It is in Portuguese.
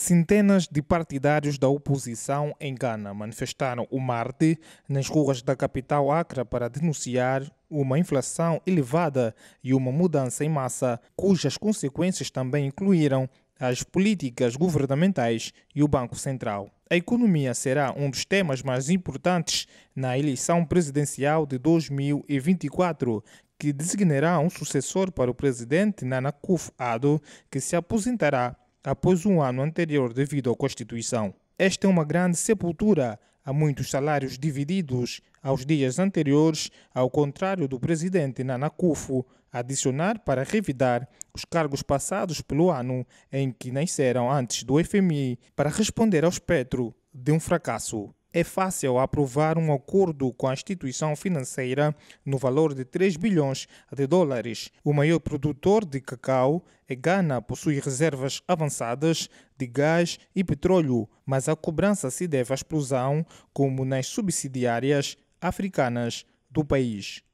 Centenas de partidários da oposição em Gana manifestaram o Marte nas ruas da capital Acre para denunciar uma inflação elevada e uma mudança em massa, cujas consequências também incluíram as políticas governamentais e o Banco Central. A economia será um dos temas mais importantes na eleição presidencial de 2024, que designará um sucessor para o presidente Nana Kuf-Ado, que se aposentará após um ano anterior devido à Constituição. Esta é uma grande sepultura a muitos salários divididos aos dias anteriores, ao contrário do presidente Kufu, adicionar para revidar os cargos passados pelo ano em que nasceram antes do FMI para responder ao espectro de um fracasso é fácil aprovar um acordo com a instituição financeira no valor de 3 bilhões de dólares. O maior produtor de cacau, a é Gana, possui reservas avançadas de gás e petróleo, mas a cobrança se deve à explosão, como nas subsidiárias africanas do país.